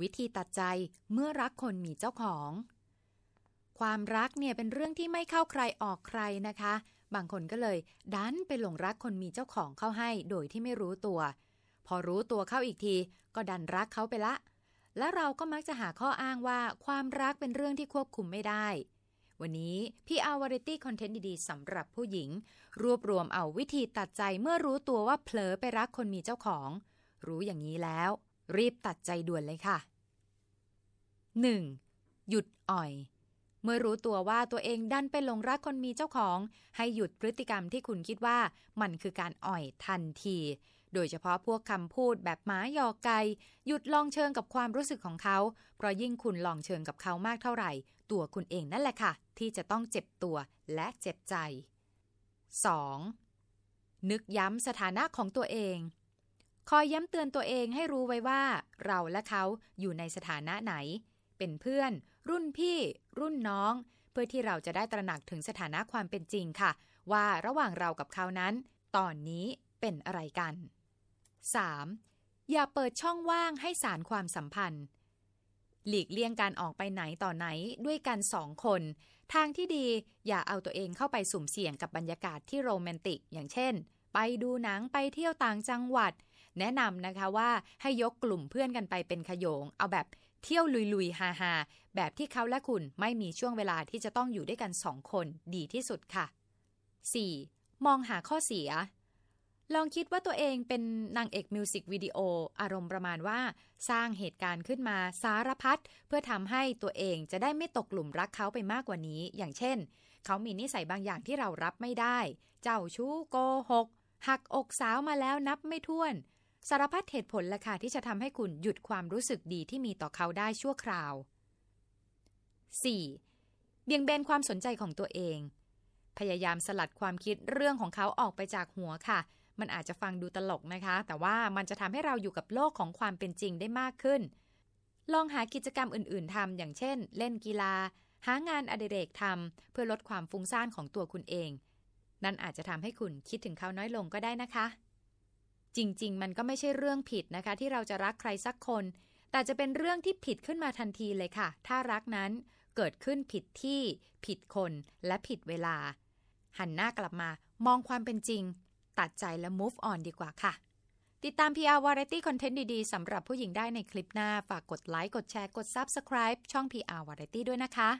วิธีตัดใจเมื่อรักคนมีเจ้าของ ความรักเนี่ยเป็นเรื่องที่ไม่เข้าใครออกใครนะคะ บางคนก็เลยดันไปหลงรักคนมีเจ้าของเข้าให้โดยที่ไม่รู้ตัว พอรู้ตัวเข้าอีกทีก็ดันรักเขาไปละ และเราก็มักจะหาข้ออ้างว่าความรักเป็นเรื่องที่ควบคุมไม่ได้ วันนี้ พี่อาวาริตี้คอนเทนต์ดีๆสำหรับผู้หญิง รวบรวมเอาวิธีตัดใจเมื่อรู้ตัวว่าเผลอไปรักคนมีเจ้าของ รู้อย่างนี้แล้วรีบตัดใจด่วนเลยค่ะ 1. หยุดอ่อย เมื่อรู้ตัวว่าตัวเองดันไปหลงรักคนมีเจ้าของ ให้หยุดพฤติกรรมที่คุณคิดว่ามันคือการอ่อยทันที โดยเฉพาะพวกคำพูดแบบหมาหยอกไก่ หยุดลองเชิงกับความรู้สึกของเขา เพราะยิ่งคุณลองเชิงกับเขามากเท่าไหร่ ตัวคุณเองนั่นแหละค่ะที่จะต้องเจ็บตัวและเจ็บใจ 2. นึกย้ำสถานะของตัวเองคอยย้ำเตือนตัวเองให้รู้ไว้ว่าเราและเขาอยู่ในสถานะไหน เป็นเพื่อน รุ่นพี่ รุ่นน้อง เพื่อที่เราจะได้ตระหนักถึงสถานะความเป็นจริงค่ะ ว่าระหว่างเรากับเขานั้น ตอนนี้เป็นอะไรกัน 3. อย่าเปิดช่องว่างให้สารความสัมพันธ์ หลีกเลี่ยงการออกไปไหนต่อไหนด้วยกันสองคน ทางที่ดีอย่าเอาตัวเองเข้าไปสุ่มเสี่ยงกับบรรยากาศที่โรแมนติก อย่างเช่น ไปดูหนังไปเที่ยวต่างจังหวัดแนะนำนะคะว่าให้ยกกลุ่มเพื่อนกันไปเป็นขยง เอาแบบเที่ยวลุยๆฮาฮาแบบที่เขาและคุณไม่มีช่วงเวลาที่จะต้องอยู่ด้วยกันสองคนดีที่สุดค่ะ 4. มองหาข้อเสีย ลองคิดว่าตัวเองเป็นนางเอกมิวสิกวิดีโออารมณ์ประมาณว่า สร้างเหตุการณ์ขึ้นมาสารพัดเพื่อทำให้ตัวเองจะได้ไม่ตกหลุมรักเขาไปมากกว่านี้ อย่างเช่นเขามีนิสัยบางอย่างที่เรารับไม่ได้ เจ้าชู้โกหกหักอกสาวมาแล้วนับไม่ถ้วนสารพัดเหตุผลละค่ะที่จะทำให้คุณหยุดความรู้สึกดีที่มีต่อเขาได้ชั่วคราว 4. เบี่ยงเบนความสนใจของตัวเอง พยายามสลัดความคิดเรื่องของเขาออกไปจากหัวค่ะ มันอาจจะฟังดูตลกนะคะ แต่ว่ามันจะทำให้เราอยู่กับโลกของความเป็นจริงได้มากขึ้น ลองหากิจกรรมอื่น ๆทำอย่างเช่นเล่นกีฬา หางานอดิเรกทำเพื่อลดความฟุ้งซ่านของตัวคุณเอง นั่นอาจจะทำให้คุณคิดถึงเขาน้อยลงก็ได้นะคะจริง ๆ มันก็ไม่ใช่เรื่องผิดนะคะ ที่เราจะรักใครสักคน แต่จะเป็นเรื่องที่ผิดขึ้นมาทันทีเลยค่ะ ถ้ารักนั้นเกิดขึ้นผิดที่ผิดคนและผิดเวลา หันหน้ากลับมา มองความเป็นจริง ตัดใจและ move on ดีกว่าค่ะ ติดตาม PR Variety Content ดี ๆ สำหรับผู้หญิงได้ในคลิปหน้า ฝากกดไลค์ กดแชร์ กด Subscribe ช่อง PR Variety ด้วยนะคะ